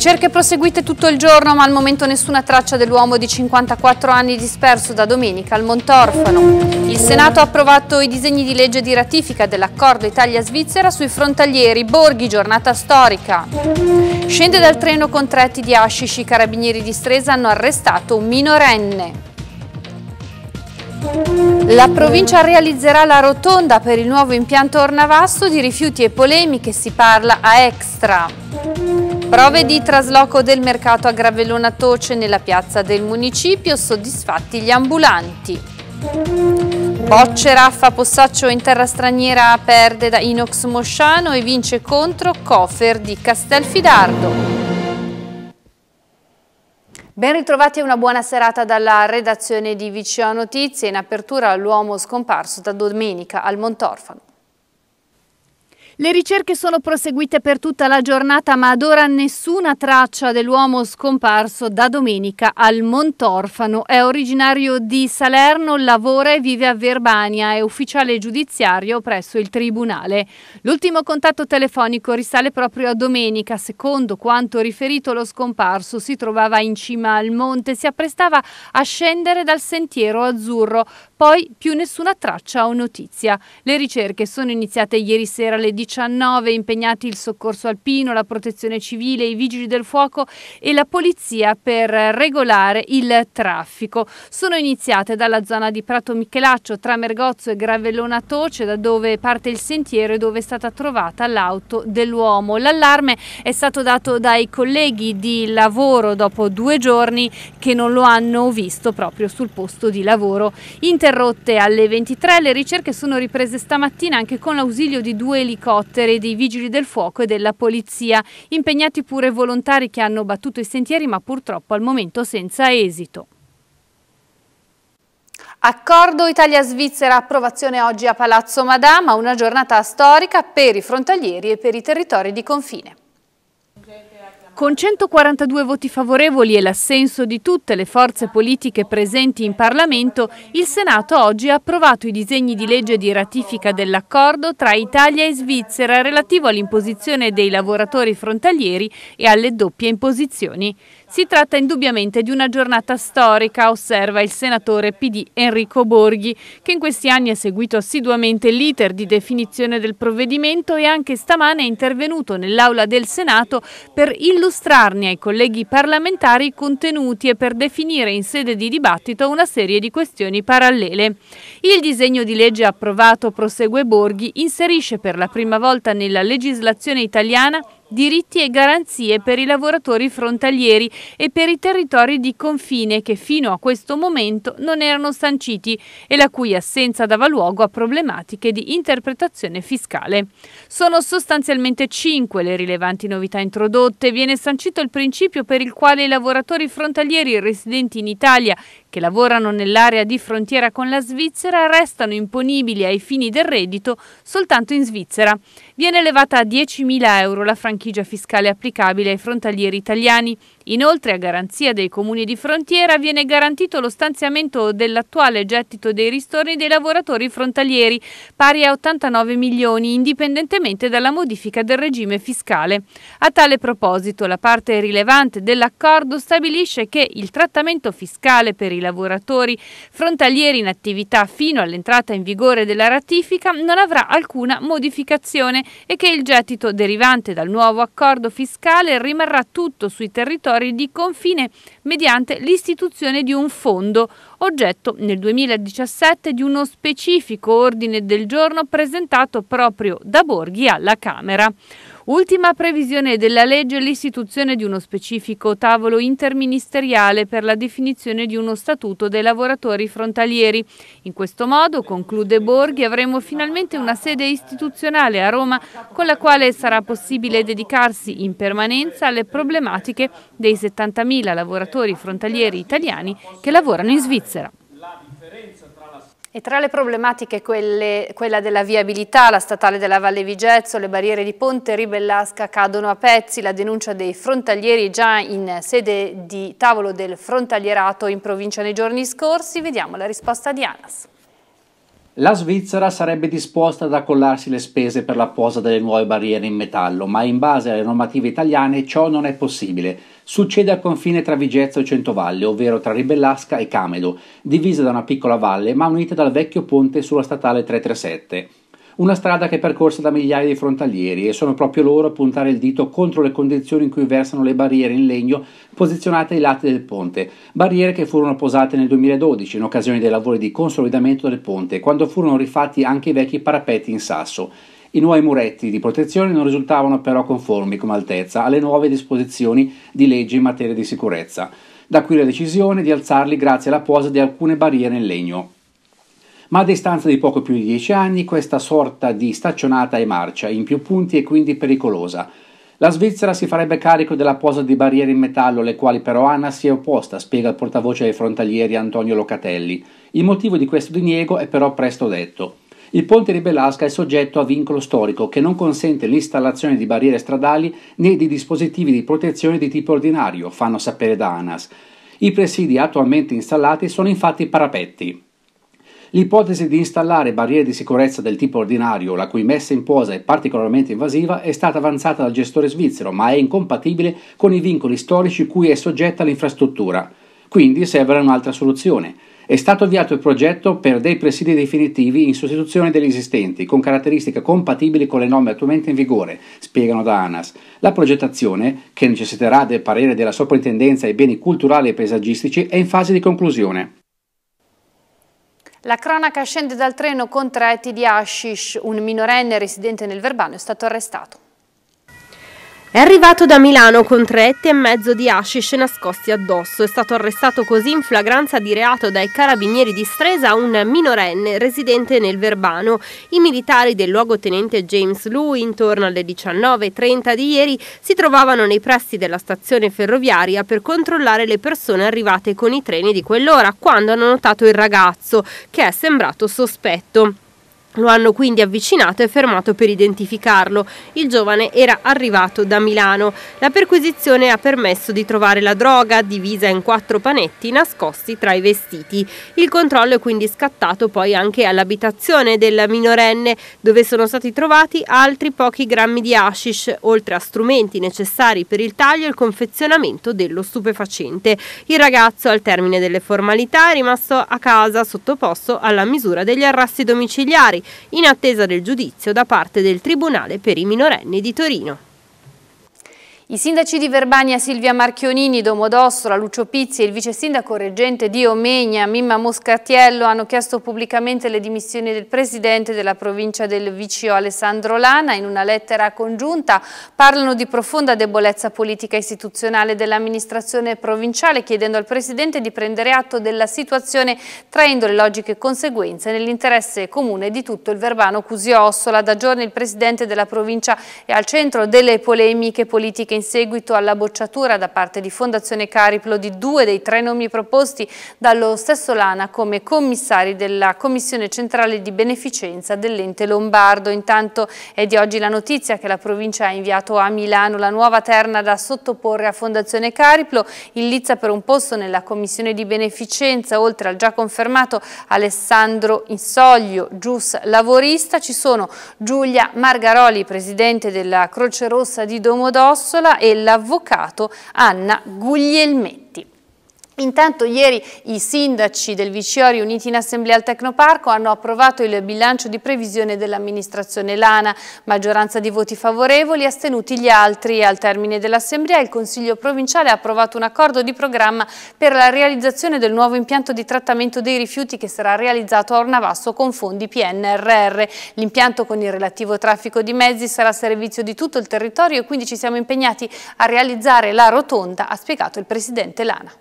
Ricerche proseguite tutto il giorno ma al momento nessuna traccia dell'uomo di 54 anni disperso da domenica al Montorfano. Il Senato ha approvato i disegni di legge di ratifica dell'accordo Italia-Svizzera sui frontalieri Borghi, giornata storica. Scende dal treno con Contretti di Ascici, i carabinieri di Stresa hanno arrestato un minorenne. La provincia realizzerà la rotonda per il nuovo impianto Ornavasso di rifiuti e polemiche si parla a Extra. Prove di trasloco del mercato a Gravellona Toce nella piazza del municipio, soddisfatti gli ambulanti. Bocce Raffa Possaccio in terra straniera perde da Inox Mosciano e vince contro Cofer di Castelfidardo. Ben ritrovati e una buona serata dalla redazione di Vicino Notizie. In apertura l'uomo scomparso da domenica al Montorfano. Le ricerche sono proseguite per tutta la giornata, ma ad ora nessuna traccia dell'uomo scomparso da domenica al Montorfano. È originario di Salerno, lavora e vive a Verbania, è ufficiale giudiziario presso il Tribunale. L'ultimo contatto telefonico risale proprio a domenica. Secondo quanto riferito, lo scomparso si trovava in cima al monte, si apprestava a scendere dal sentiero azzurro. Poi più nessuna traccia o notizia. Le ricerche sono iniziate ieri sera alle 18 impegnati il soccorso alpino, la protezione civile, i vigili del fuoco e la polizia per regolare il traffico. Sono iniziate dalla zona di Prato Michelaccio tra Mergozzo e Gravellona Toce da dove parte il sentiero e dove è stata trovata l'auto dell'uomo. L'allarme è stato dato dai colleghi di lavoro dopo due giorni che non lo hanno visto proprio sul posto di lavoro. Interrotte alle 23 le ricerche sono riprese stamattina anche con l'ausilio di due elicotteri elicotteri dei vigili del fuoco e della polizia, impegnati pure volontari che hanno battuto i sentieri ma purtroppo al momento senza esito. Accordo Italia-Svizzera, approvazione oggi a Palazzo Madama, una giornata storica per i frontalieri e per i territori di confine. Con 142 voti favorevoli e l'assenso di tutte le forze politiche presenti in Parlamento, il Senato oggi ha approvato i disegni di legge di ratifica dell'accordo tra Italia e Svizzera relativo all'imposizione dei lavoratori frontalieri e alle doppie imposizioni. Si tratta indubbiamente di una giornata storica, osserva il senatore PD Enrico Borghi, che in questi anni ha seguito assiduamente l'iter di definizione del provvedimento e anche stamane è intervenuto nell'Aula del Senato per illustrarne ai colleghi parlamentari i contenuti e per definire in sede di dibattito una serie di questioni parallele. Il disegno di legge approvato, prosegue Borghi, inserisce per la prima volta nella legislazione italiana diritti e garanzie per i lavoratori frontalieri e per i territori di confine che fino a questo momento non erano sanciti e la cui assenza dava luogo a problematiche di interpretazione fiscale. Sono sostanzialmente cinque le rilevanti novità introdotte. Viene sancito il principio per il quale i lavoratori frontalieri residenti in Italia che lavorano nell'area di frontiera con la Svizzera restano imponibili ai fini del reddito soltanto in Svizzera. Viene elevata a 10.000 euro la franchigia franchigia fiscale applicabile ai frontalieri italiani Inoltre, a garanzia dei comuni di frontiera, viene garantito lo stanziamento dell'attuale gettito dei ristorni dei lavoratori frontalieri, pari a 89 milioni, indipendentemente dalla modifica del regime fiscale. A tale proposito, la parte rilevante dell'accordo stabilisce che il trattamento fiscale per i lavoratori frontalieri in attività fino all'entrata in vigore della ratifica non avrà alcuna modificazione e che il gettito derivante dal nuovo accordo fiscale rimarrà tutto sui territori territori di confine mediante l'istituzione di un fondo oggetto nel 2017 di uno specifico ordine del giorno presentato proprio da Borghi alla Camera. Ultima previsione della legge è l'istituzione di uno specifico tavolo interministeriale per la definizione di uno statuto dei lavoratori frontalieri. In questo modo, conclude Borghi, avremo finalmente una sede istituzionale a Roma con la quale sarà possibile dedicarsi in permanenza alle problematiche dei 70.000 lavoratori frontalieri italiani che lavorano in Svizzera svizzera. E tra le problematiche quelle, quella della viabilità, la statale della Valle Vigezzo, le barriere di Ponte Ribellasca cadono a pezzi, la denuncia dei frontalieri già in sede di tavolo del frontalierato in provincia nei giorni scorsi, vediamo la risposta di Anas. La Svizzera sarebbe disposta ad accollarsi le spese per la posa delle nuove barriere in metallo, ma in base alle normative italiane ciò non è possibile. Succede al confine tra Vigezzo e Centovalle, ovvero tra Ribellasca e Camedo, divisa da una piccola valle ma unita dal vecchio ponte sulla statale 337. Una strada che è percorsa da migliaia di frontalieri e sono proprio loro a puntare il dito contro le condizioni in cui versano le barriere in legno posizionate ai lati del ponte, barriere che furono posate nel 2012 in occasione dei lavori di consolidamento del ponte, quando furono rifatti anche i vecchi parapetti in sasso. I nuovi muretti di protezione non risultavano però conformi come altezza alle nuove disposizioni di legge in materia di sicurezza. Da qui la decisione di alzarli grazie alla posa di alcune barriere in legno ma a distanza di poco più di dieci anni questa sorta di staccionata è marcia, in più punti e quindi pericolosa. La Svizzera si farebbe carico della posa di barriere in metallo, alle quali però Anna si è opposta, spiega il portavoce dei frontalieri Antonio Locatelli. Il motivo di questo diniego è però presto detto. Il ponte di Belasca è soggetto a vincolo storico che non consente l'installazione di barriere stradali né di dispositivi di protezione di tipo ordinario, fanno sapere da ANAS. I presidi attualmente installati sono infatti parapetti. L'ipotesi di installare barriere di sicurezza del tipo ordinario, la cui messa in posa è particolarmente invasiva, è stata avanzata dal gestore svizzero, ma è incompatibile con i vincoli storici cui è soggetta l'infrastruttura. Quindi serve un'altra soluzione. È stato avviato il progetto per dei presidi definitivi in sostituzione degli esistenti, con caratteristiche compatibili con le norme attualmente in vigore, spiegano da ANAS. La progettazione, che necessiterà del parere della Soprintendenza ai beni culturali e paesaggistici, è in fase di conclusione. La cronaca scende dal treno con traeti di Ashish, Un minorenne residente nel Verbano è stato arrestato. È arrivato da Milano con tre etti e mezzo di hashish nascosti addosso. È stato arrestato così in flagranza di reato dai carabinieri di Stresa un minorenne residente nel Verbano. I militari del luogotenente James Lou, intorno alle 19.30 di ieri, si trovavano nei pressi della stazione ferroviaria per controllare le persone arrivate con i treni di quell'ora, quando hanno notato il ragazzo, che è sembrato sospetto. Lo hanno quindi avvicinato e fermato per identificarlo. Il giovane era arrivato da Milano. La perquisizione ha permesso di trovare la droga, divisa in quattro panetti nascosti tra i vestiti. Il controllo è quindi scattato poi anche all'abitazione della minorenne, dove sono stati trovati altri pochi grammi di hashish, oltre a strumenti necessari per il taglio e il confezionamento dello stupefacente. Il ragazzo, al termine delle formalità, è rimasto a casa sottoposto alla misura degli arresti domiciliari in attesa del giudizio da parte del Tribunale per i minorenni di Torino. I sindaci di Verbania Silvia Marchionini, Domodossola, Lucio Pizzi e il vice sindaco reggente di Omegna, Mimma Moscatiello, hanno chiesto pubblicamente le dimissioni del presidente della provincia del Vicio Alessandro Lana. In una lettera congiunta parlano di profonda debolezza politica istituzionale dell'amministrazione provinciale, chiedendo al presidente di prendere atto della situazione traendo le logiche conseguenze nell'interesse comune di tutto il Verbano Cusio Ossola. Da giorni il presidente della provincia è al centro delle polemiche politiche in seguito alla bocciatura da parte di Fondazione Cariplo di due dei tre nomi proposti dallo stesso Lana come commissari della Commissione Centrale di Beneficenza dell'ente lombardo. Intanto è di oggi la notizia che la provincia ha inviato a Milano la nuova terna da sottoporre a Fondazione Cariplo in lizza per un posto nella Commissione di Beneficenza, oltre al già confermato Alessandro Insoglio, gius lavorista, ci sono Giulia Margaroli, presidente della Croce Rossa di Domodossola, e l'avvocato Anna Guglielmetti. Intanto ieri i sindaci del Viciorio uniti in assemblea al Tecnoparco hanno approvato il bilancio di previsione dell'amministrazione Lana, maggioranza di voti favorevoli, astenuti gli altri. Al termine dell'assemblea il Consiglio provinciale ha approvato un accordo di programma per la realizzazione del nuovo impianto di trattamento dei rifiuti che sarà realizzato a Ornavasso con fondi PNRR. L'impianto con il relativo traffico di mezzi sarà a servizio di tutto il territorio e quindi ci siamo impegnati a realizzare la rotonda, ha spiegato il presidente Lana.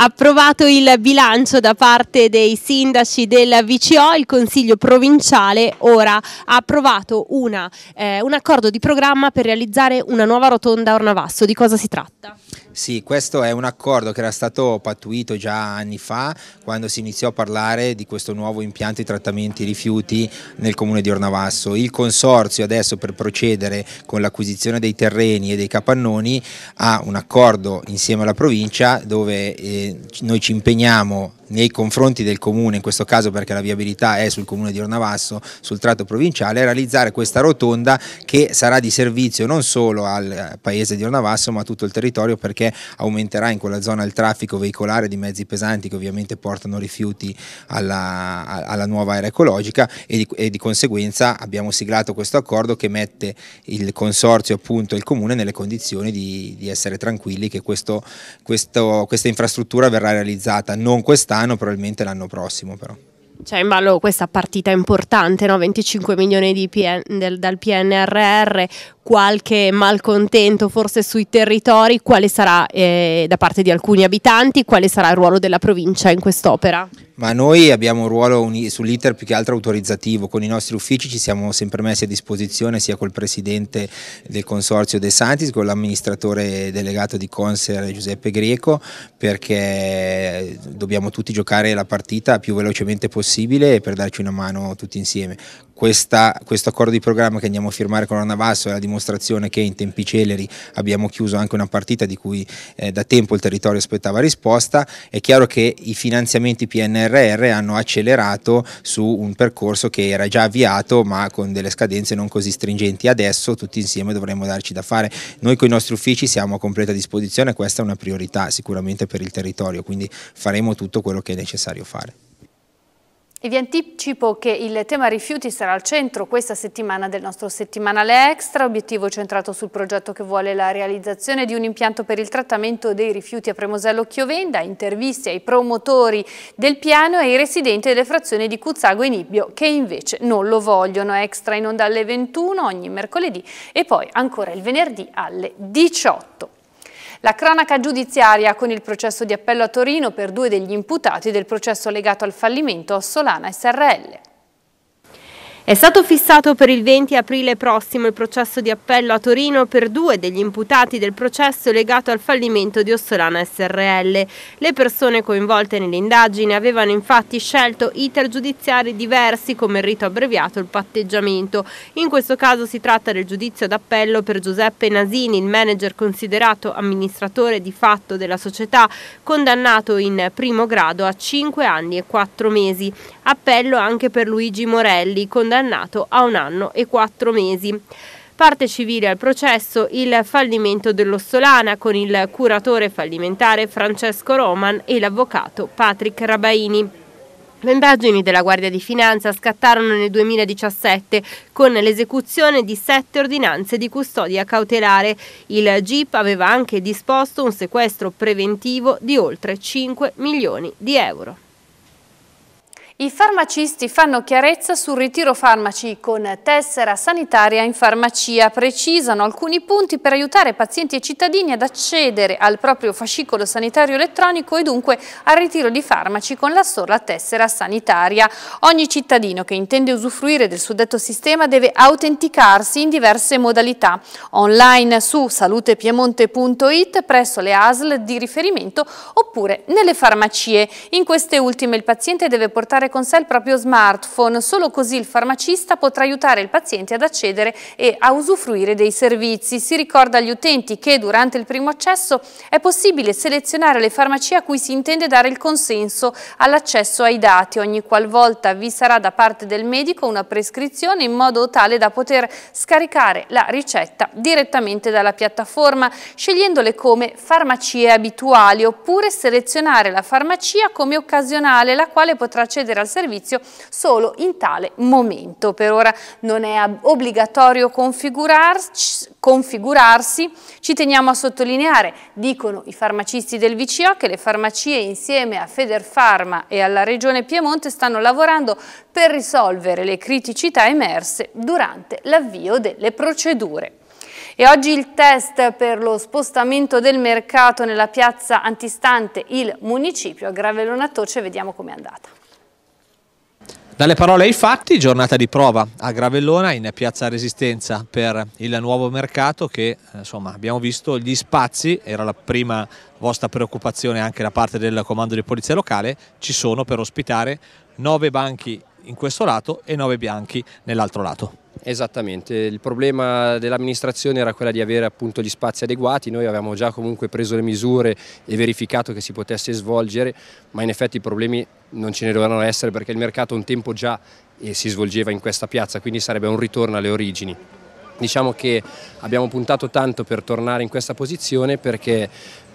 Approvato il bilancio da parte dei sindaci del VCO, il Consiglio provinciale ora ha approvato una, eh, un accordo di programma per realizzare una nuova rotonda a Ornavasso. Di cosa si tratta? Sì, questo è un accordo che era stato pattuito già anni fa quando si iniziò a parlare di questo nuovo impianto di trattamenti rifiuti nel comune di Ornavasso. Il consorzio adesso per procedere con l'acquisizione dei terreni e dei capannoni ha un accordo insieme alla provincia dove eh, noi ci impegniamo nei confronti del comune, in questo caso perché la viabilità è sul comune di Ornavasso, sul tratto provinciale, realizzare questa rotonda che sarà di servizio non solo al eh, paese di Ornavasso ma a tutto il territorio perché aumenterà in quella zona il traffico veicolare di mezzi pesanti che ovviamente portano rifiuti alla, alla nuova era ecologica e di, e di, conseguenza abbiamo siglato questo accordo che mette il consorzio appunto il comune nelle condizioni di, di essere tranquilli che questo, questo, questa infrastruttura verrà realizzata non quest'anno Milano probabilmente l'anno prossimo però. C'è cioè, in ballo questa partita importante, no? 25 milioni PN, del, dal PNRR, qualche malcontento forse sui territori, quale sarà eh, da parte di alcuni abitanti, quale sarà il ruolo della provincia in quest'opera? Ma noi abbiamo un ruolo sull'iter più che altro autorizzativo, con i nostri uffici ci siamo sempre messi a disposizione sia col presidente del consorzio De Santis, con l'amministratore delegato di Conser Giuseppe Greco, perché dobbiamo tutti giocare la partita più velocemente possibile per darci una mano tutti insieme questa, questo accordo di programma che andiamo a firmare con Anna Vasso è la dimostrazione che in tempi celeri abbiamo chiuso anche una partita di cui eh, da tempo il territorio aspettava risposta. È chiaro che i finanziamenti PNRR hanno accelerato su un percorso che era già avviato ma con delle scadenze non così stringenti. Adesso tutti insieme dovremmo darci da fare. Noi con i nostri uffici siamo a completa disposizione, questa è una priorità sicuramente per il territorio, quindi faremo tutto quello che è necessario fare. E vi anticipo che il tema rifiuti sarà al centro questa settimana del nostro settimanale extra, obiettivo centrato sul progetto che vuole la realizzazione di un impianto per il trattamento dei rifiuti a Premosello Chiovenda, interviste ai promotori del piano e ai residenti delle frazioni di Cuzzago e Nibbio che invece non lo vogliono. Extra in onda alle 21 ogni mercoledì e poi ancora il venerdì alle 18. La cronaca giudiziaria con il processo di appello a Torino per due degli imputati del processo legato al fallimento Solana SRL. È stato fissato per il 20 aprile prossimo il processo di appello a Torino per due degli imputati del processo legato al fallimento di Ossolana SRL. Le persone coinvolte nell'indagine avevano infatti scelto iter giudiziari diversi come il rito abbreviato e il patteggiamento. In questo caso si tratta del giudizio d'appello per Giuseppe Nasini, il manager considerato amministratore di fatto della società, condannato in primo grado a 5 anni e 4 mesi. Appello anche per Luigi Morelli, condannato condannato a un anno e quattro mesi. Parte civile al processo il fallimento dell'Ossolana con il curatore fallimentare Francesco Roman e l'avvocato Patrick Rabaini. Le indagini della Guardia di Finanza scattarono nel 2017 con l'esecuzione di sette ordinanze di custodia cautelare. Il GIP aveva anche disposto un sequestro preventivo di oltre 5 milioni di euro. I farmacisti fanno chiarezza sul ritiro farmaci con tessera sanitaria in farmacia. Precisano alcuni punti per aiutare pazienti e cittadini ad accedere al proprio fascicolo sanitario elettronico e dunque al ritiro di farmaci con la sola tessera sanitaria. Ogni cittadino che intende usufruire del suddetto sistema deve autenticarsi in diverse modalità. Online su salutepiemonte.it, presso le ASL di riferimento oppure nelle farmacie. In queste ultime il paziente deve portare portare con sé il proprio smartphone, solo così il farmacista potrà aiutare il paziente ad accedere e a usufruire dei servizi. Si ricorda agli utenti che durante il primo accesso è possibile selezionare le farmacie a cui si intende dare il consenso all'accesso ai dati. Ogni qualvolta vi sarà da parte del medico una prescrizione in modo tale da poter scaricare la ricetta direttamente dalla piattaforma, scegliendole come farmacie abituali oppure selezionare la farmacia come occasionale, la quale potrà accedere accedere al servizio solo in tale momento. Per ora non è obbligatorio configurarsi, ci teniamo a sottolineare, dicono i farmacisti del VCO, che le farmacie insieme a Federfarma e alla Regione Piemonte stanno lavorando per risolvere le criticità emerse durante l'avvio delle procedure. E oggi il test per lo spostamento del mercato nella piazza antistante il municipio a Gravellona Toce, vediamo com'è andata. Dalle parole ai fatti, giornata di prova a Gravellona in Piazza Resistenza per il nuovo mercato che eh, insomma, abbiamo visto gli spazi, era la prima vostra preoccupazione anche da parte del comando di polizia locale, ci sono per ospitare nove banchi in questo lato e nove bianchi nell'altro lato. Esattamente, il problema dell'amministrazione era quello di avere appunto gli spazi adeguati, noi avevamo già comunque preso le misure e verificato che si potesse svolgere, ma in effetti i problemi non ce ne dovevano essere perché il mercato un tempo già eh, si svolgeva in questa piazza, quindi sarebbe un ritorno alle origini. Diciamo che abbiamo puntato tanto per tornare in questa posizione perché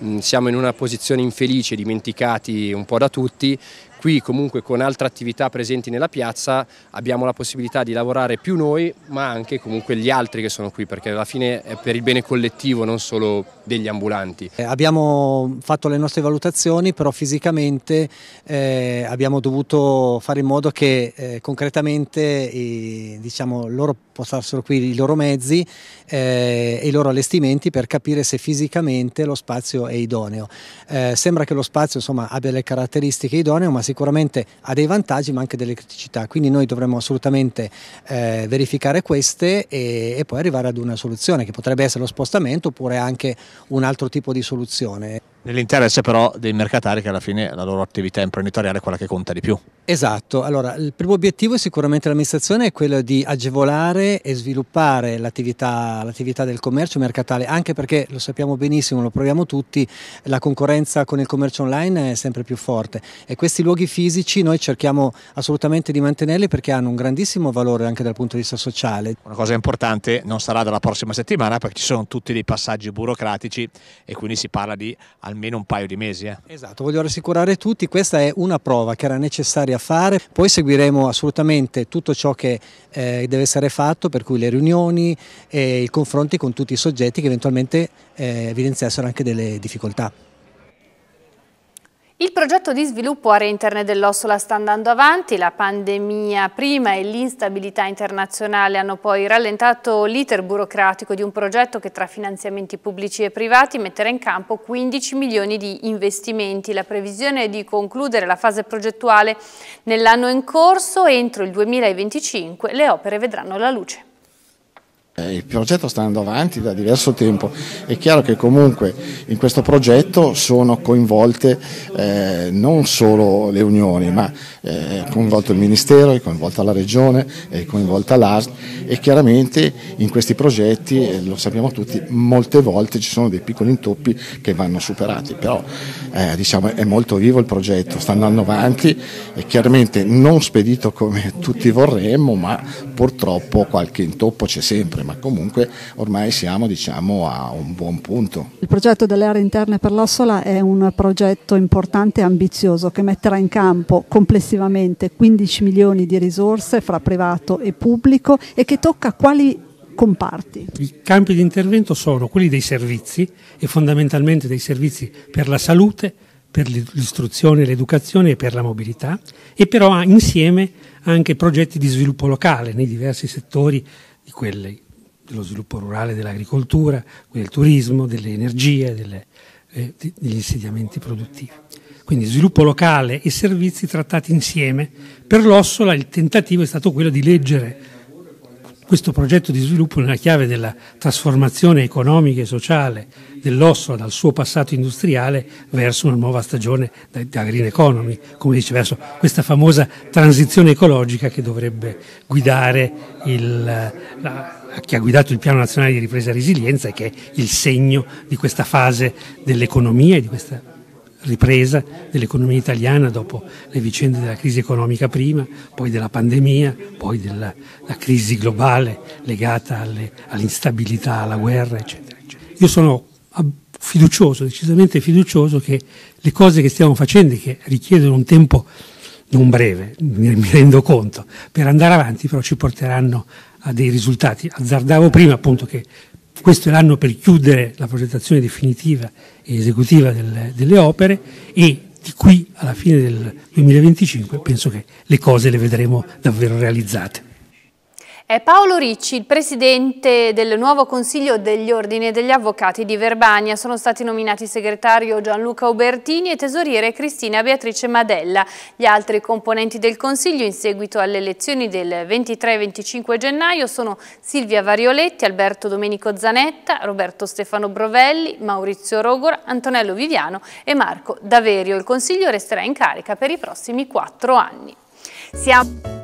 Mm, siamo in una posizione infelice, dimenticati un po' da tutti, qui comunque con altre attività presenti nella piazza abbiamo la possibilità di lavorare più noi ma anche comunque gli altri che sono qui perché alla fine è per il bene collettivo non solo degli ambulanti. Eh, abbiamo fatto le nostre valutazioni però fisicamente eh, abbiamo dovuto fare in modo che eh, concretamente diciamo, loro postassero qui i loro mezzi eh, e i loro allestimenti per capire se fisicamente lo spazio è idoneo. Eh, sembra che lo spazio insomma, abbia le caratteristiche idonee, ma sicuramente ha dei vantaggi ma anche delle criticità, quindi noi dovremmo assolutamente eh, verificare queste e, e poi arrivare ad una soluzione che potrebbe essere lo spostamento oppure anche un altro tipo di soluzione. Nell'interesse però dei mercatari che alla fine la loro attività imprenditoriale è quella che conta di più. Esatto, allora il primo obiettivo sicuramente dell'amministrazione è quello di agevolare e sviluppare l'attività, l'attività, del commercio mercatale, anche perché lo sappiamo benissimo, lo proviamo tutti, la concorrenza con il commercio online è sempre più forte e questi luoghi fisici noi cerchiamo assolutamente di mantenerli perché hanno un grandissimo valore anche dal punto di vista sociale. Una cosa importante non sarà dalla prossima settimana perché ci sono tutti dei passaggi burocratici e quindi si parla di almeno un paio di mesi. Eh. Esatto, voglio rassicurare tutti, questa è una prova che era necessaria fare, poi seguiremo assolutamente tutto ciò che eh, deve essere fatto, per cui le riunioni e i confronti con tutti i soggetti che eventualmente eh, evidenziassero anche delle difficoltà. Il progetto di sviluppo Area Internet dell'Ossola sta andando avanti, la pandemia prima e l'instabilità internazionale hanno poi rallentato l'iter burocratico di un progetto che tra finanziamenti pubblici e privati metterà in campo 15 milioni di investimenti. La previsione è di concludere la fase progettuale nell'anno in corso e entro il 2025 le opere vedranno la luce. Eh, il progetto sta andando avanti da diverso tempo, è chiaro che comunque in questo progetto sono coinvolte eh, non solo le unioni, ma eh, è eh, coinvolto il Ministero, è coinvolta la Regione, è coinvolta l'ASL e chiaramente in questi progetti, eh, lo sappiamo tutti, molte volte ci sono dei piccoli intoppi che vanno superati, però eh, diciamo, è molto vivo il progetto, sta andando avanti, e chiaramente non spedito come tutti vorremmo, ma purtroppo qualche intoppo c'è sempre regione, ma comunque ormai siamo diciamo, a un buon punto. Il progetto delle aree interne per l'Ossola è un progetto importante e ambizioso che metterà in campo complessivamente 15 milioni di risorse fra privato e pubblico e che tocca quali comparti? I campi di intervento sono quelli dei servizi e fondamentalmente dei servizi per la salute, per l'istruzione, l'educazione e per la mobilità e però insieme anche progetti di sviluppo locale nei diversi settori di quelli dello sviluppo rurale, dell'agricoltura, del turismo, delle energie, delle, eh, degli insediamenti produttivi. Quindi sviluppo locale e servizi trattati insieme. Per l'Ossola il tentativo è stato quello di leggere questo progetto di sviluppo nella chiave della trasformazione economica e sociale dell'Ossola dal suo passato industriale verso una nuova stagione da, da green economy, come dice, verso questa famosa transizione ecologica che dovrebbe guidare il, la, che ha guidato il Piano Nazionale di Ripresa e Resilienza e che è il segno di questa fase dell'economia e di questa ripresa dell'economia italiana dopo le vicende della crisi economica prima, poi della pandemia, poi della crisi globale legata alle, all'instabilità, alla guerra, eccetera, eccetera. Io sono fiducioso, decisamente fiducioso che le cose che stiamo facendo, che richiedono un tempo non breve, mi rendo conto, per andare avanti però ci porteranno a dei risultati. Azzardavo prima appunto che questo è l'anno per chiudere la progettazione definitiva e esecutiva delle, delle opere e di qui alla fine del 2025 penso che le cose le vedremo davvero realizzate. È Paolo Ricci, il presidente del nuovo Consiglio degli Ordini e degli Avvocati di Verbania. Sono stati nominati segretario Gianluca Ubertini e tesoriere Cristina Beatrice Madella. Gli altri componenti del Consiglio in seguito alle elezioni del 23 25 gennaio sono Silvia Varioletti, Alberto Domenico Zanetta, Roberto Stefano Brovelli, Maurizio Rogor, Antonello Viviano e Marco Daverio. Il Consiglio resterà in carica per i prossimi quattro anni. Siamo...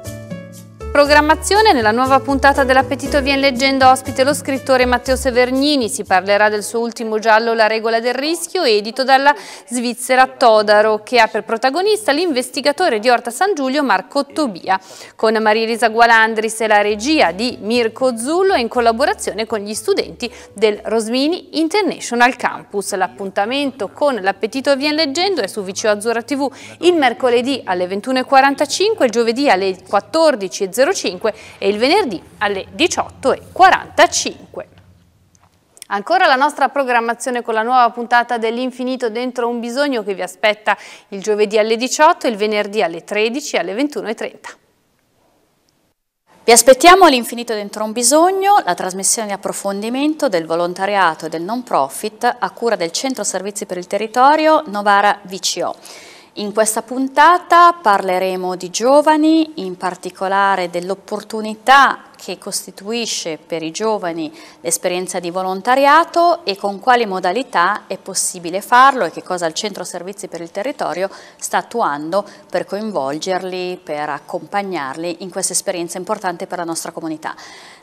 Programmazione nella nuova puntata dell'Appetito Vien Leggenda ospite lo scrittore Matteo Severgnini, si parlerà del suo ultimo giallo La regola del rischio, edito dalla Svizzera Todaro, che ha per protagonista l'investigatore di Orta San Giulio Marco Tobia, con Maria Elisa Gualandris e la regia di Mirko Zullo in collaborazione con gli studenti del Rosmini International Campus. L'appuntamento con l'Appetito Vien Leggendo è su VCO Azzurra TV il mercoledì alle 21.45, il giovedì alle 14.00 18.05 e il venerdì alle 18.45. Ancora la nostra programmazione con la nuova puntata dell'Infinito dentro un bisogno che vi aspetta il giovedì alle 18 e il venerdì alle 13 e alle 21.30. Vi aspettiamo all'Infinito dentro un bisogno, la trasmissione di approfondimento del volontariato e del non profit a cura del Centro Servizi per il Territorio Novara VCO. In questa puntata parleremo di giovani, in particolare dell'opportunità che costituisce per i giovani l'esperienza di volontariato e con quali modalità è possibile farlo e che cosa il Centro Servizi per il Territorio sta attuando per coinvolgerli, per accompagnarli in questa esperienza importante per la nostra comunità.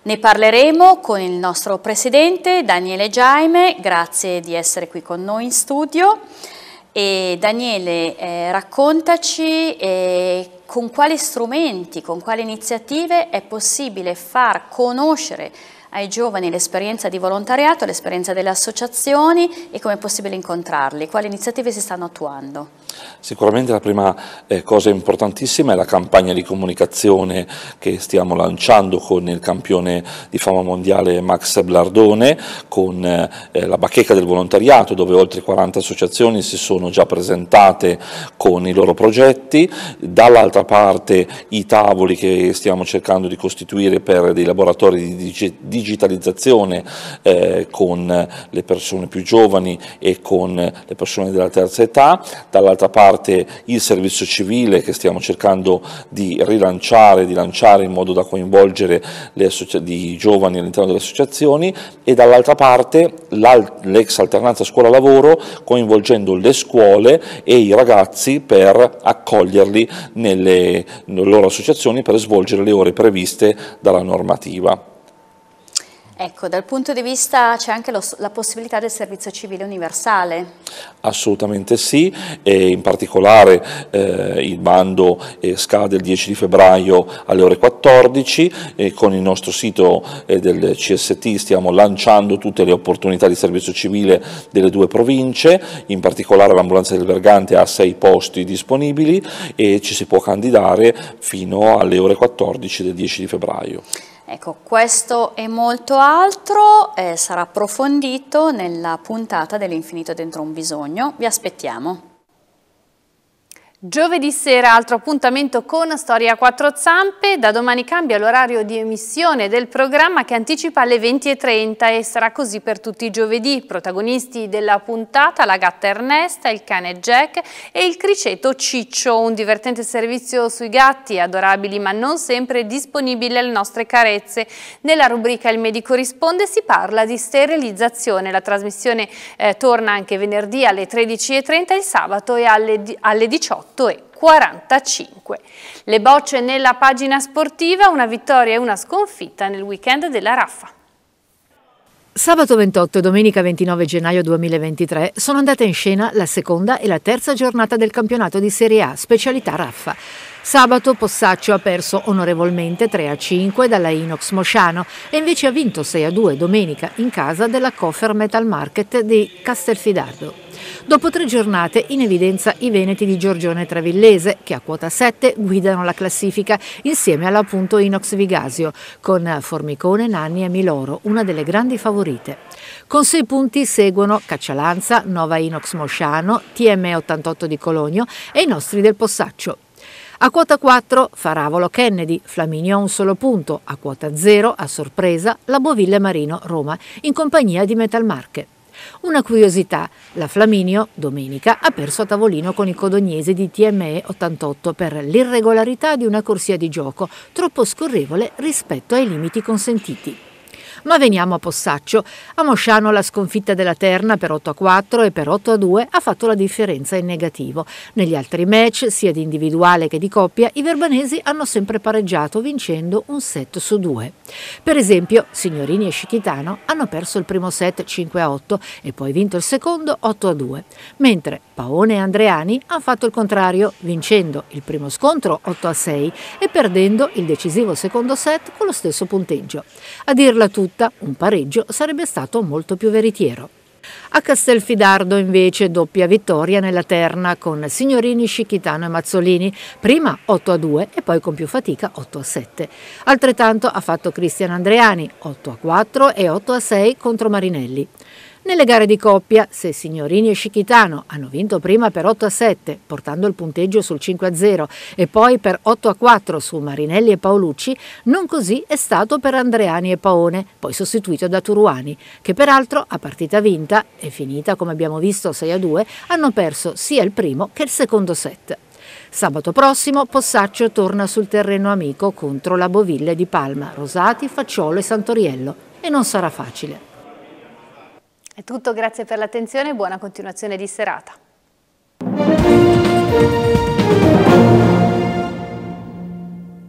Ne parleremo con il nostro Presidente Daniele Giaime, grazie di essere qui con noi in studio. E Daniele, eh, raccontaci eh, con quali strumenti, con quali iniziative è possibile far conoscere ai giovani l'esperienza di volontariato, l'esperienza delle associazioni e come è possibile incontrarli? Quali iniziative si stanno attuando? Sicuramente la prima eh, cosa importantissima è la campagna di comunicazione che stiamo lanciando con il campione di fama mondiale Max Blardone, con eh, la bacheca del volontariato dove oltre 40 associazioni si sono già presentate con i loro progetti, dall'altra parte i tavoli che stiamo cercando di costituire per dei laboratori di digitalizzazione digitalizzazione eh, con le persone più giovani e con le persone della terza età, dall'altra parte il servizio civile che stiamo cercando di rilanciare, di lanciare in modo da coinvolgere i giovani all'interno delle associazioni e dall'altra parte l'ex alternanza scuola-lavoro coinvolgendo le scuole e i ragazzi per accoglierli nelle loro associazioni per svolgere le ore previste dalla normativa. Ecco, dal punto di vista c'è anche lo, la possibilità del servizio civile universale? Assolutamente sì, e in particolare eh, il bando eh, scade il 10 di febbraio alle ore 14 e con il nostro sito eh, del CST stiamo lanciando tutte le opportunità di servizio civile delle due province, in particolare l'ambulanza del Bergante ha sei posti disponibili e ci si può candidare fino alle ore 14 del 10 di febbraio. Ecco, questo e molto altro eh, sarà approfondito nella puntata dell'infinito dentro un bisogno. Vi aspettiamo. Giovedì sera altro appuntamento con Storia quattro zampe, da domani cambia l'orario di emissione del programma che anticipa alle 20.30 e sarà così per tutti i giovedì. Protagonisti della puntata la gatta Ernesta, il cane Jack e il criceto Ciccio, un divertente servizio sui gatti, adorabili ma non sempre disponibili alle nostre carezze. Nella rubrica Il medico risponde si parla di sterilizzazione, la trasmissione eh, torna anche venerdì alle 13.30 e sabato e alle, alle 18 e 45. Le bocce nella pagina sportiva, una vittoria e una sconfitta nel weekend della Raffa. Sabato 28 e domenica 29 gennaio 2023 sono andate in scena la seconda e la terza giornata del campionato di Serie A, specialità Raffa. Sabato Possaccio ha perso onorevolmente 3 a 5 dalla Inox Mosciano e invece ha vinto 6 a 2 domenica in casa della Coffer Metal Market di Castelfidardo. Dopo tre giornate in evidenza i veneti di Giorgione Travillese che a quota 7 guidano la classifica insieme alla Punto Inox Vigasio con Formicone, Nanni e Miloro, una delle grandi favorite. Con sei punti seguono Caccialanza, Nova Inox Mosciano, TM88 di Cologno e i nostri del Possaccio. A quota 4 Faravolo Kennedy, Flaminio a un solo punto, a quota 0 a sorpresa la Boville Marino Roma in compagnia di Metal Metalmarche. Una curiosità, la Flaminio domenica ha perso a tavolino con i codognesi di TME 88 per l'irregolarità di una corsia di gioco troppo scorrevole rispetto ai limiti consentiti. Ma veniamo a Possaccio. A Mosciano la sconfitta della Terna per 8 a 4 e per 8 a 2 ha fatto la differenza in negativo. Negli altri match, sia di individuale che di coppia, i verbanesi hanno sempre pareggiato vincendo un set su due. Per esempio, Signorini e Scicchitano hanno perso il primo set 5 a 8 e poi vinto il secondo 8 a 2, mentre Paone e Andreani hanno fatto il contrario, vincendo il primo scontro 8 a 6 e perdendo il decisivo secondo set con lo stesso punteggio. A dirla tutta, tutta, un pareggio sarebbe stato molto più veritiero. A Castelfidardo invece doppia vittoria nella terna con Signorini, Scicchitano e Mazzolini, prima 8 a 2 e poi con più fatica 8 a 7. Altrettanto ha fatto Cristian Andreani, 8 a 4 e 8 a 6 contro Marinelli. Nelle gare di coppia, se Signorini e Scicchitano hanno vinto prima per 8 a 7, portando il punteggio sul 5 a 0, e poi per 8 a 4 su Marinelli e Paolucci, non così è stato per Andreani e Paone, poi sostituito da Turuani, che peraltro a partita vinta e finita come abbiamo visto 6 a 2, hanno perso sia il primo che il secondo set. Sabato prossimo Possaccio torna sul terreno amico contro la Boville di Palma, Rosati, Facciolo e Santoriello e non sarà facile. È tutto, grazie per l'attenzione e buona continuazione di serata.